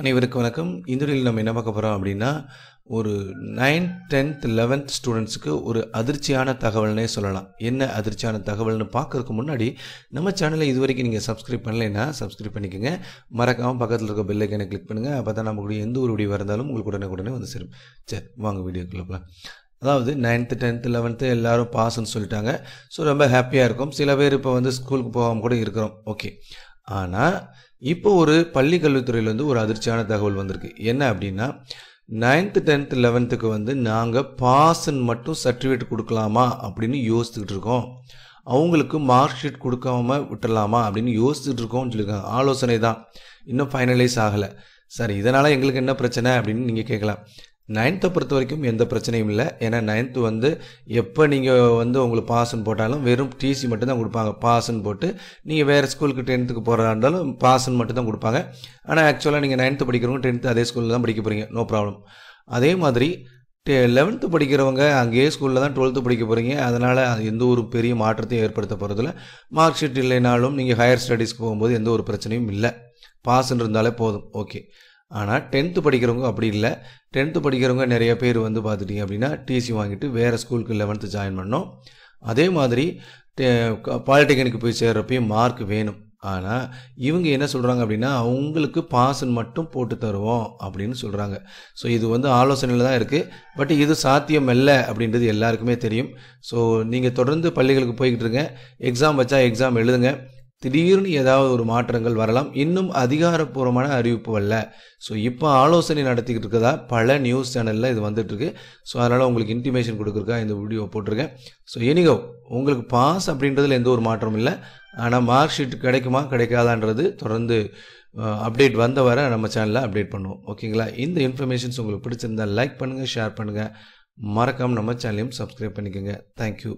அனைவருக்கு வணக்கம் இந்துரில் நம்ம என்ன பார்க்க போகிறோம் அப்படின்னா ஒரு நைன்த் டென்த் லெவன்த் ஸ்டூடெண்ட்ஸுக்கு ஒரு அதிர்ச்சியான தகவல்னே சொல்லலாம் என்ன அதிர்ச்சியான தகவல்னு பார்க்கறதுக்கு முன்னாடி நம்ம சேனலை இது வரைக்கும் நீங்கள் சப்ஸ்கிரைப் பண்ணலைன்னா சப்ஸ்கிரைப் பண்ணிக்கோங்க மறக்காமல் பக்கத்தில் இருக்க பெல்லைக்கனை கிளிக் பண்ணுங்கள் அப்போ தான் கூட எந்த ஒரு வீடியோ இருந்தாலும் உங்களுக்கு உடனே உடனே வந்து சேரும் சரி வாங்க வீடியோ போகலாம் அதாவது நைன்த்து டென்த்து லெவன்த்து எல்லோரும் பாஸ்ன்னு சொல்லிட்டாங்க ஸோ ரொம்ப ஹாப்பியாக இருக்கும் சில பேர் இப்போ வந்து ஸ்கூலுக்கு போகாமல் கூட இருக்கிறோம் ஓகே ஆனால் இப்போ ஒரு பள்ளி வந்து ஒரு அதிர்ச்சியான தகவல் வந்திருக்கு என்ன அப்படின்னா நைன்த்து டென்த்து லெவன்த்துக்கு வந்து நாங்கள் பாஸ்ன்னு மட்டும் சர்டிஃபிகேட் கொடுக்கலாமா அப்படின்னு யோசித்துக்கிட்டு இருக்கோம் அவங்களுக்கு மார்க் ஷீட் கொடுக்காம விட்டுடலாமா அப்படின்னு யோசிச்சுட்டு இருக்கோம்னு சொல்லியிருக்காங்க ஆலோசனை தான் இன்னும் ஃபைனலைஸ் ஆகலை சரி இதனால் எங்களுக்கு என்ன பிரச்சனை அப்படின்னு நீங்கள் கேட்கலாம் நைன்த்தை பொறுத்த வரைக்கும் எந்த பிரச்சனையும் இல்லை ஏன்னா நைன்த்து வந்து எப்போ நீங்கள் வந்து உங்களுக்கு பாஸ்ன்னு போட்டாலும் வெறும் டிசி மட்டும்தான் கொடுப்பாங்க பாஸ்ன்னு போட்டு நீங்கள் வேறு ஸ்கூலுக்கு டென்த்துக்கு போகிறதா இருந்தாலும் பாஸ்ன்னு மட்டும்தான் கொடுப்பாங்க ஆனால் ஆக்சுவலாக நீங்கள் நைன்த்து படிக்கிறவங்க டென்த்து அதே ஸ்கூலில் தான் படிக்க போகிறீங்க நோ ப்ராப்ளம் அதே மாதிரி டெ லெவன்த்து படிக்கிறவங்க அங்கேயே ஸ்கூலில் தான் டுவெல்த்து படிக்க போகிறீங்க அதனால் எந்த ஒரு பெரிய மாற்றத்தையும் ஏற்படுத்த போகிறதில்ல மார்க் ஷீட் இல்லைனாலும் நீங்கள் ஹையர் ஸ்டடீஸ்க்கு போகும்போது எந்த ஒரு பிரச்சனையும் இல்லை பாஸ்ன்னு இருந்தாலே போதும் ஓகே ஆனால் டென்த்து படிக்கிறவங்க அப்படி இல்லை டென்த்து படிக்கிறவங்க நிறைய பேர் வந்து பார்த்துட்டிங்க அப்படின்னா டிசி வாங்கிட்டு வேறு ஸ்கூலுக்கு லெவன்த்து ஜாயின் பண்ணோம் அதே மாதிரி பாலிடெக்னிக் போய் சேர்கிறப்பையும் மார்க் வேணும் ஆனால் இவங்க என்ன சொல்கிறாங்க அப்படின்னா அவங்களுக்கு பாசன் மட்டும் போட்டு தருவோம் அப்படின்னு சொல்கிறாங்க ஸோ இது வந்து ஆலோசனையில் தான் இருக்குது பட் இது சாத்தியம் இல்லை அப்படின்றது எல்லாருக்குமே தெரியும் ஸோ நீங்கள் தொடர்ந்து பள்ளிகளுக்கு போய்கிட்டு இருங்க எக்ஸாம் வச்சா எக்ஸாம் எழுதுங்க திடீர்னு ஏதாவது ஒரு மாற்றங்கள் வரலாம் இன்னும் அதிகாரப்பூர்வமான அறிவிப்பு அல்ல ஸோ இப்போ ஆலோசனை நடத்திக்கிட்டு இருக்கதா பல நியூஸ் சேனலில் இது வந்துட்டுருக்கு ஸோ அதனால் உங்களுக்கு இன்டிமேஷன் கொடுக்குறக்கா இந்த வீடியோ போட்டிருக்கேன் ஸோ எனிகோ உங்களுக்கு பாஸ் அப்படின்றதுல எந்த ஒரு மாற்றமும் இல்லை ஆனால் மார்க் ஷீட் கிடைக்குமா கிடைக்காதான்றது தொடர்ந்து அப்டேட் வந்த வர நம்ம சேனலில் அப்டேட் பண்ணுவோம் ஓகேங்களா இந்த இன்ஃபர்மேஷன்ஸ் உங்களுக்கு பிடிச்சிருந்தால் லைக் பண்ணுங்கள் ஷேர் பண்ணுங்கள் மறக்காமல் நம்ம சேனலையும் சப்ஸ்கிரைப் பண்ணிக்கோங்க தேங்க்யூ